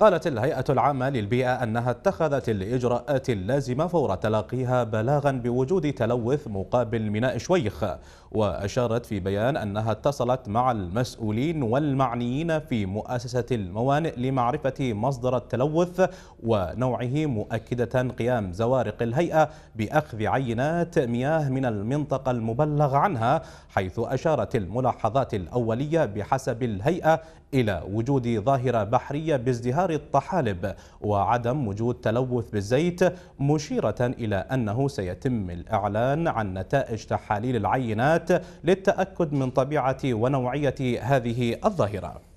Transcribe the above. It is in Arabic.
قالت الهيئة العامة للبيئة أنها اتخذت الإجراءات اللازمة فور تلاقيها بلاغا بوجود تلوث مقابل ميناء شويخ وأشارت في بيان أنها اتصلت مع المسؤولين والمعنيين في مؤسسة الموانئ لمعرفة مصدر التلوث ونوعه مؤكدة قيام زوارق الهيئة بأخذ عينات مياه من المنطقة المبلغ عنها حيث أشارت الملاحظات الأولية بحسب الهيئة إلى وجود ظاهرة بحرية بازدهار انهيار الطحالب وعدم وجود تلوث بالزيت مشيرة إلى أنه سيتم الإعلان عن نتائج تحاليل العينات للتأكد من طبيعة ونوعية هذه الظاهرة